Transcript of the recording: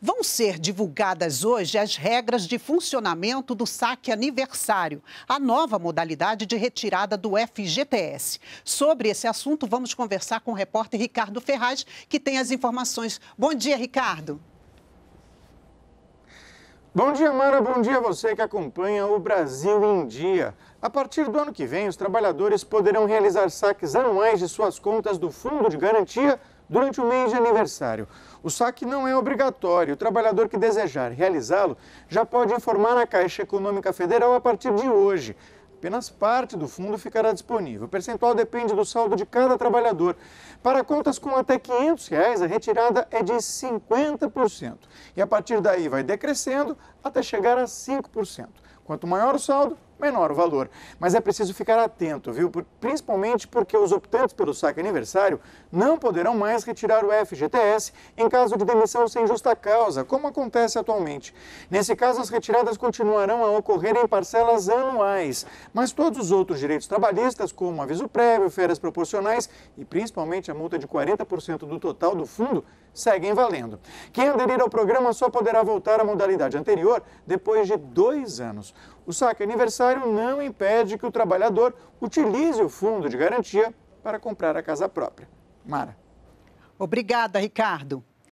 Vão ser divulgadas hoje as regras de funcionamento do saque aniversário, a nova modalidade de retirada do FGTS. Sobre esse assunto, vamos conversar com o repórter Ricardo Ferraz, que tem as informações. Bom dia, Ricardo. Bom dia, Mara. Bom dia a você que acompanha o Brasil em Dia. A partir do ano que vem, os trabalhadores poderão realizar saques anuais de suas contas do Fundo de Garantia durante o mês de aniversário. O saque não é obrigatório. O trabalhador que desejar realizá-lo já pode informar a Caixa Econômica Federal a partir de hoje. Apenas parte do fundo ficará disponível. O percentual depende do saldo de cada trabalhador. Para contas com até R$ 500, reais, a retirada é de 50%. E a partir daí vai decrescendo até chegar a 5%. Quanto maior o saldo, menor o valor. Mas é preciso ficar atento, viu? Principalmente porque os optantes pelo saque aniversário não poderão mais retirar o FGTS em caso de demissão sem justa causa, como acontece atualmente. Nesse caso, as retiradas continuarão a ocorrer em parcelas anuais, mas todos os outros direitos trabalhistas, como aviso prévio, férias proporcionais e principalmente a multa de 40% do total do fundo, seguem valendo. Quem aderir ao programa só poderá voltar à modalidade anterior depois de dois anos. O saque aniversário não impede que o trabalhador utilize o fundo de garantia para comprar a casa própria. Mara. Obrigada, Ricardo.